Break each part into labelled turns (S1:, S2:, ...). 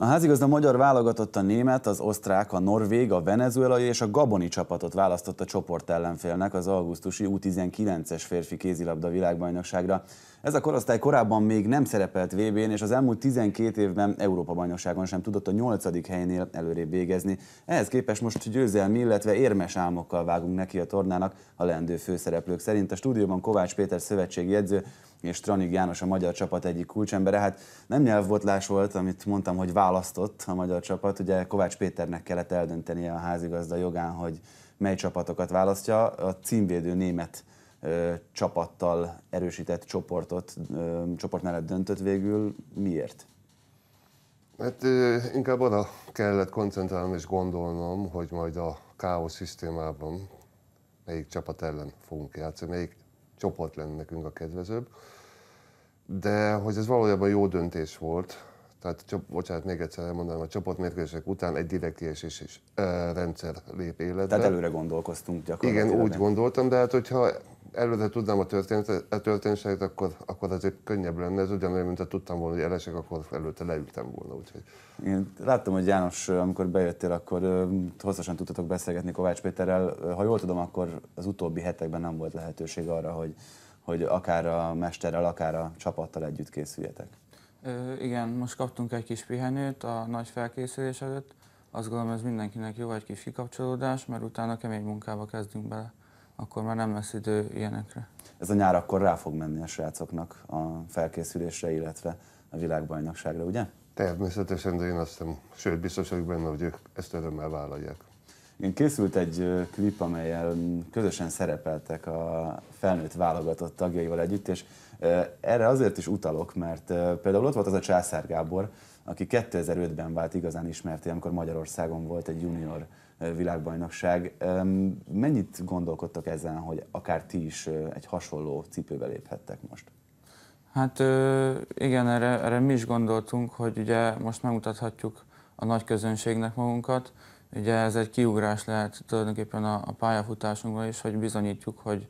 S1: A házigazda magyar válogatott a német, az osztrák, a norvég, a venezuelai és a gaboni csapatot választotta csoport ellenfélnek az augusztusi U19-es férfi kézilabda világbajnokságra. Ez a korosztály korábban még nem szerepelt vb n és az elmúlt 12 évben Európa-bajnokságon sem tudott a 8. helynél előrébb végezni. Ehhez képest most győzelmi, illetve érmes álmokkal vágunk neki a tornának a leendő főszereplők szerint. A stúdióban Kovács Péter szövetségi edző, és Tranik János a magyar csapat egyik kulcsembere. Hát nem nyelvbotlás volt, amit mondtam, hogy választott a magyar csapat. Ugye Kovács Péternek kellett eldöntenie a házigazda jogán, hogy mely csapatokat választja. A címvédő német csapattal erősített csoportot, csoport mellett döntött végül. Miért? Hát
S2: inkább arra kellett koncentrálnom és gondolnom, hogy majd a káosz szisztémában melyik csapat ellen fogunk játszani, melyik csoport lenne nekünk a kedvezőbb. De hogy ez valójában jó döntés volt, tehát bocsánat, még egyszer elmondanám, a csoportmérkőzések után egy direktkiesés is e, rendszer lép életbe. Tehát előre gondolkoztunk gyakorlatilag. Igen, úgy gondoltam, de hát hogyha előre tudnám a történetet,
S1: akkor, akkor azért könnyebb lenne. Ez ugyanolyan, mint ha tudtam volna, hogy elesek, akkor előtte leültem volna. Úgyhogy. Én láttam, hogy János, amikor bejöttél, akkor hosszasan tudtatok beszélgetni Kovács Péterrel. Ha jól tudom, akkor az utóbbi hetekben nem volt lehetőség arra, hogy, hogy akár a mesterrel, akár a csapattal együtt készüljetek.
S3: Ö, igen, most kaptunk egy kis pihenőt a nagy felkészülés előtt. Azt gondolom, ez mindenkinek jó egy kis kikapcsolódás, mert utána kemény munkába kezdünk bele akkor már nem lesz idő ilyenekre.
S1: Ez a nyár akkor rá fog menni a srácoknak a felkészülésre, illetve a világbajnokságra, ugye? Természetesen, de én azt hiszem, sőt, biztos vagyok benne, hogy ők ezt örömmel vállalják. Én készült egy klip, amelyel közösen szerepeltek a felnőtt válogatott tagjaival együtt, és erre azért is utalok, mert például ott volt az a Császár Gábor, aki 2005-ben vált igazán ismerté, amikor Magyarországon volt egy junior világbajnokság. Mennyit gondolkodtak ezen, hogy akár ti is egy hasonló cipőbe léphettek most?
S3: Hát igen, erre, erre mi is gondoltunk, hogy ugye most megmutathatjuk a nagy közönségnek magunkat. Ugye ez egy kiugrás lehet tulajdonképpen a, a pályafutásunkban is, hogy bizonyítjuk, hogy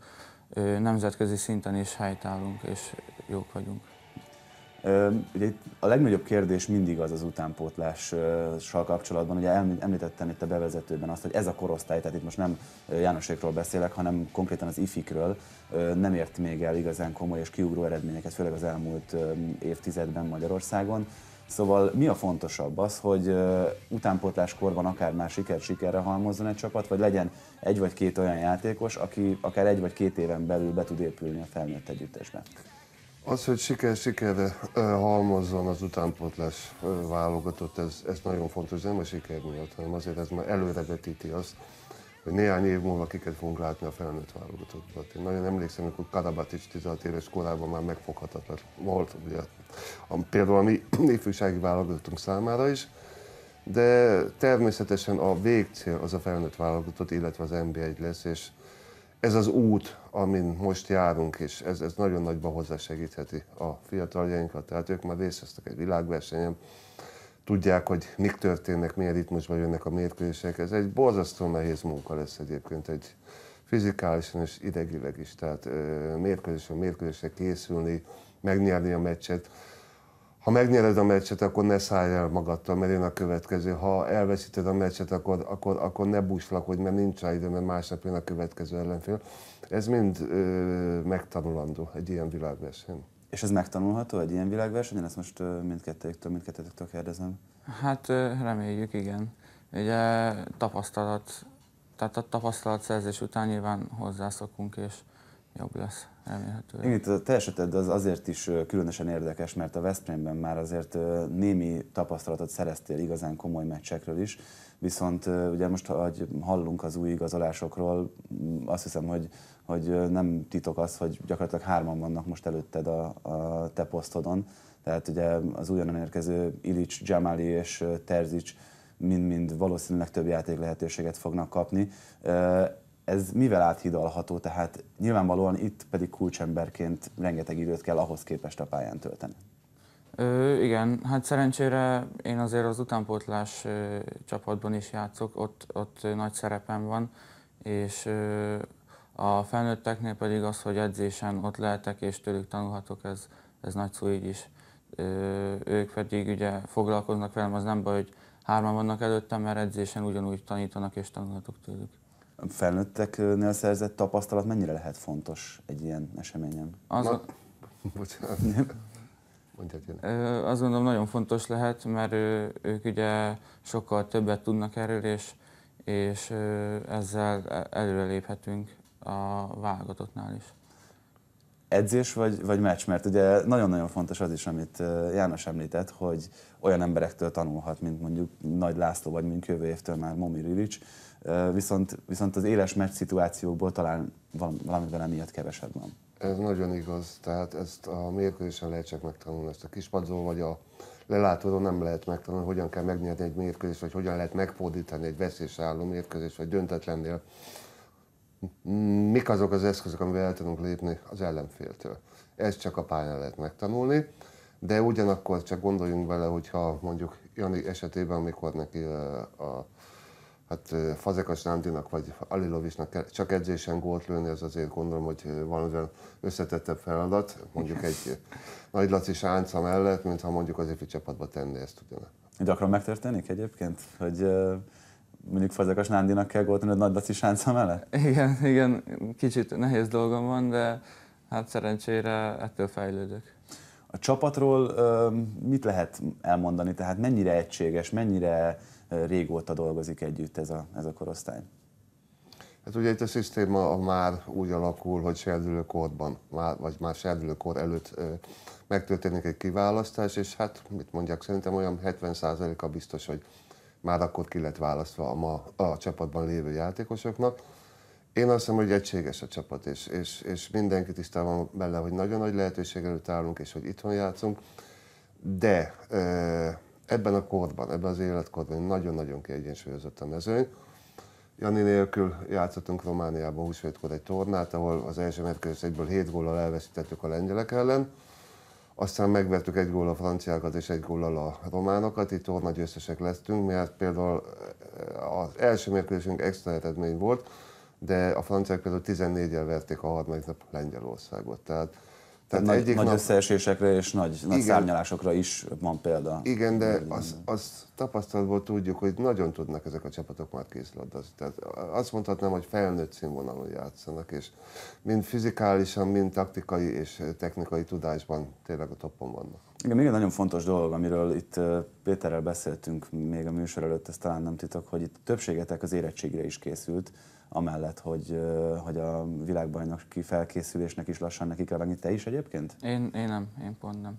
S3: nemzetközi szinten is helytállunk és jók vagyunk.
S1: Ugye itt a legnagyobb kérdés mindig az az utánpótlással kapcsolatban. Ugye említettem itt a bevezetőben azt, hogy ez a korosztály, tehát itt most nem Jánosékról beszélek, hanem konkrétan az ifikről nem ért még el igazán komoly és kiugró eredményeket, főleg az elmúlt évtizedben Magyarországon. Szóval mi a fontosabb? Az, hogy utánpótláskor van akár már siker sikerre halmozzon egy csapat, vagy legyen egy vagy két olyan játékos, aki akár egy vagy két éven belül be tud épülni a felnőtt együttesbe?
S2: Az, hogy siker sikerre halmozzon az utánpótlás válogatott, ez, ez nagyon fontos, nem a siker miatt, hanem azért ez már előrevetíti azt, hogy néhány év múlva kiket fogunk látni a felnőtt válogatottban. Én nagyon emlékszem, amikor Karabatic 16 éves korában már megfoghatatlan volt, ugye, a, például a mi ifjúsági válogatottunk számára is, de természetesen a végcél az a felnőtt válogatott, illetve az NB1 lesz, és ez az út, amin most járunk, és ez, ez nagyon nagyban hozzásegítheti a fiataljainkat, tehát ők már részt vesznek egy világversenyen, tudják, hogy mik történnek, milyen ritmusban jönnek a mérkőzések. Ez egy borzasztó nehéz munka lesz egyébként, egy fizikálisan és idegileg is, tehát mérkőzésre, mérkőzésre készülni, megnyerni a meccset ha megnyered a meccset, akkor ne szállj el magadtól, mert én a következő. Ha elveszíted a meccset, akkor, akkor, akkor ne buslakodj, mert nincs rá idő, mert másnap jön a következő ellenfél. Ez mind ö, megtanulandó egy ilyen világverseny.
S1: És ez megtanulható egy ilyen világversenyen? Ezt most mindkettőjüktől, mindkettőtöktől kérdezem.
S3: Hát reméljük, igen. Ugye tapasztalat, tehát a tapasztalatszerzés után nyilván hozzászokunk, és jobb lesz remélhetőleg. Igen,
S1: a te eseted az azért is különösen érdekes, mert a Veszprémben már azért némi tapasztalatot szereztél igazán komoly meccsekről is, viszont ugye most, ha hallunk az új igazolásokról, mm, azt hiszem, hogy, hogy nem titok az, hogy gyakorlatilag hárman vannak most előtted a, a te posztodon, tehát ugye az újonnan érkező Ilics, Jamali és Terzic mind-mind valószínűleg több játék lehetőséget fognak kapni ez mivel áthidalható, tehát nyilvánvalóan itt pedig kulcsemberként rengeteg időt kell ahhoz képest a pályán tölteni.
S3: Ö, igen, hát szerencsére én azért az utánpótlás ö, csapatban is játszok, ott, ott nagy szerepem van, és ö, a felnőtteknél pedig az, hogy edzésen ott lehetek és tőlük tanulhatok, ez, ez nagy szó így is. Ö, ők pedig ugye foglalkoznak velem, az nem baj, hogy hárman vannak előttem, mert edzésen ugyanúgy tanítanak és tanulhatok tőlük
S1: felnőtteknél szerzett tapasztalat mennyire lehet fontos egy ilyen eseményen? Az Bocsánat.
S3: Azt gondolom nagyon fontos lehet, mert ők ugye sokkal többet tudnak erről, és, és ezzel e-, előreléphetünk a válogatottnál is
S1: edzés vagy, vagy meccs, mert ugye nagyon-nagyon fontos az is, amit János említett, hogy olyan emberektől tanulhat, mint mondjuk Nagy László, vagy mint jövő évtől már Momi Rilics, viszont, viszont az éles meccs szituációkból talán valamivel emiatt kevesebb van. Ez nagyon igaz, tehát ezt
S2: a mérkőzésen lehet csak megtanulni, ezt a kispadzó vagy a lelátóról nem lehet megtanulni, hogyan kell megnyerni egy mérkőzést, vagy hogyan lehet megfordítani egy veszélyes álló mérkőzést, vagy döntetlennél mik azok az eszközök, amivel el tudunk lépni az ellenféltől. Ezt csak a pályán lehet megtanulni, de ugyanakkor csak gondoljunk bele, hogyha mondjuk Jani esetében, amikor neki a hát Fazekas Nándinak vagy Alilovicsnak csak edzésen gólt lőni, ez azért gondolom, hogy van olyan összetettebb feladat, mondjuk
S1: egy Nagy Laci Sánca mellett, mintha mondjuk az ifi csapatba tenni ezt ugyanak. Gyakran megtörténik egyébként, hogy mondjuk Fazekas Nándinak kell gondolni, hogy Nagy Laci Sánca mellett?
S3: Igen, igen, kicsit nehéz dolgom van, de hát szerencsére ettől fejlődök.
S1: A csapatról mit lehet elmondani? Tehát mennyire egységes, mennyire régóta dolgozik együtt ez a, ez a korosztály? Hát
S2: ugye itt a szisztéma már úgy alakul, hogy serdülőkorban, vagy már serdülőkor előtt megtörténik egy kiválasztás, és hát mit mondjak szerintem olyan 70%-a biztos, hogy már akkor ki lett választva a, ma, a csapatban lévő játékosoknak. Én azt hiszem, hogy egységes a csapat, és, és, és mindenki tisztában van benne, hogy nagyon nagy lehetőség előtt állunk, és hogy itthon játszunk, de ebben a korban, ebben az életkorban nagyon-nagyon kiegyensúlyozott a mezőny. Jani nélkül játszottunk Romániában húsvétkor egy tornát, ahol az első mérkőzés egyből 7 góllal elveszítettük a lengyelek ellen aztán megvertük egy gól a franciákat és egy góllal a románokat, itt tornagyőztesek lesztünk, mert például eh, az első mérkőzésünk extra eredmény volt, de a franciák például 14 jel verték a harmadik nap Lengyelországot. Tehát tehát nagy, egyik nagy nap...
S1: összeesésekre és nagy, nagy szárnyalásokra is van példa. Igen, de az, az
S2: tapasztalatból tudjuk, hogy nagyon tudnak ezek a csapatok már készlabdazni. Tehát azt mondhatnám, hogy felnőtt színvonalon játszanak, és mind fizikálisan, mind taktikai és technikai
S1: tudásban tényleg a toppon vannak. Igen, még egy nagyon fontos dolog, amiről itt Péterrel beszéltünk még a műsor előtt, ez talán nem titok, hogy itt többségetek az érettségre is készült, amellett, hogy, hogy a világbajnoki felkészülésnek is lassan neki kell venni. Te is egyébként?
S3: Én, én nem, én pont nem.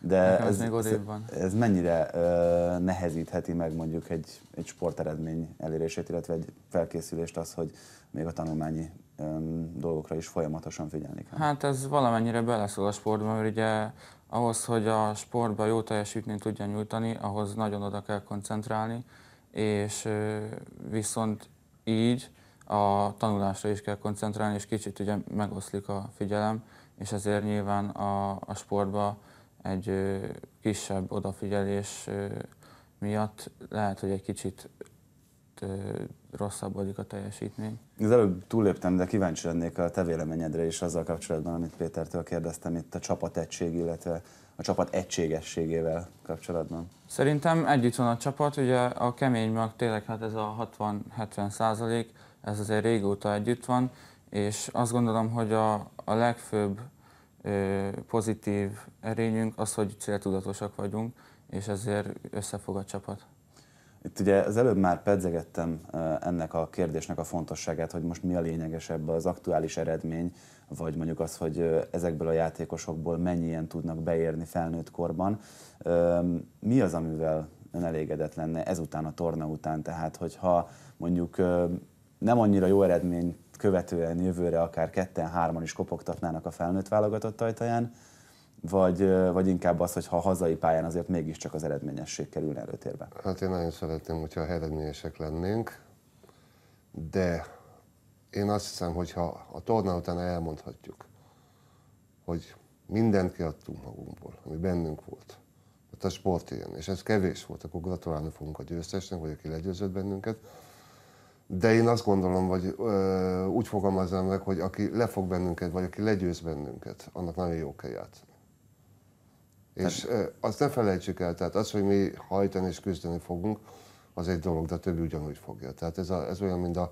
S3: De ez, ez, ez, van.
S1: ez mennyire ö, nehezítheti meg mondjuk egy, egy sporteredmény elérését, illetve egy felkészülést az, hogy még a tanulmányi ö, dolgokra is folyamatosan figyelni
S3: kell? Hát ez valamennyire beleszól a sportba, mert ugye ahhoz, hogy a sportba jó teljesítményt tudja nyújtani, ahhoz nagyon oda kell koncentrálni, és ö, viszont így a tanulásra is kell koncentrálni, és kicsit ugye megoszlik a figyelem, és ezért nyilván a, a sportban egy ö, kisebb odafigyelés ö, miatt lehet, hogy egy kicsit ö, rosszabbodik a teljesítmény. Az előbb
S1: túléptem, de kíváncsi lennék a te véleményedre is azzal kapcsolatban, amit Pétertől kérdeztem itt a egység, illetve a csapat egységességével kapcsolatban?
S3: Szerintem együtt van a csapat, ugye a kemény mag tényleg hát ez a 60-70 százalék, ez azért régóta együtt van, és azt gondolom, hogy a, a legfőbb ö, pozitív erényünk az, hogy céltudatosak vagyunk, és ezért összefog a csapat.
S1: Itt ugye az előbb már pedzegettem ennek a kérdésnek a fontosságát, hogy most mi a lényegesebb az aktuális eredmény, vagy mondjuk az, hogy ezekből a játékosokból mennyien tudnak beérni felnőtt korban. Mi az, amivel ön elégedett lenne ezután, a torna után? Tehát, hogyha mondjuk nem annyira jó eredmény követően jövőre akár ketten-hárman is kopogtatnának a felnőtt válogatott ajtaján, vagy, vagy inkább az, hogy ha a hazai pályán azért mégiscsak az eredményesség kerülne előtérbe? Hát én nagyon szeretném, hogyha eredményesek lennénk, de
S2: én azt hiszem, hogy ha a torna után elmondhatjuk, hogy mindent kiadtunk magunkból, ami bennünk volt, mert a sport ilyen, és ez kevés volt, akkor gratulálni fogunk a győztesnek, vagy aki legyőzött bennünket, de én azt gondolom, vagy ö, úgy fogalmazom meg, hogy aki lefog bennünket, vagy aki legyőz bennünket, annak nagyon jó kell játszani. És ö, azt ne felejtsük el, tehát az, hogy mi hajtani és küzdeni fogunk, az egy dolog, de a többi ugyanúgy fogja. Tehát ez, a, ez olyan, mint a,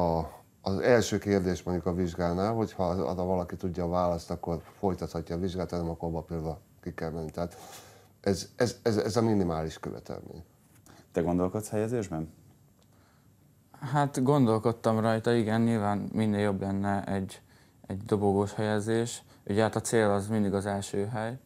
S2: a, az első kérdés mondjuk a vizsgánál, hogyha a valaki tudja a választ, akkor folytathatja a vizsgát, hanem akkor abba például ki kell menni. Tehát ez, ez, ez, ez a minimális követelmény.
S1: Te gondolkodsz helyezésben?
S3: Hát gondolkodtam rajta, igen, nyilván minél jobb lenne egy, egy dobogós helyezés. Ugye hát a cél az mindig az első hely,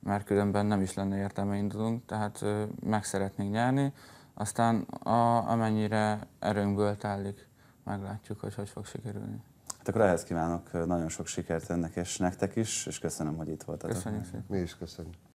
S3: mert különben nem is lenne értelme indulunk, tehát ö, meg szeretnénk nyerni, aztán a, amennyire erőnkből tálik, meglátjuk, hogy hogy fog sikerülni.
S1: Hát akkor ehhez kívánok nagyon sok sikert önnek és nektek is, és köszönöm, hogy itt voltatok. Köszönjük szépen. Mi is köszönjük.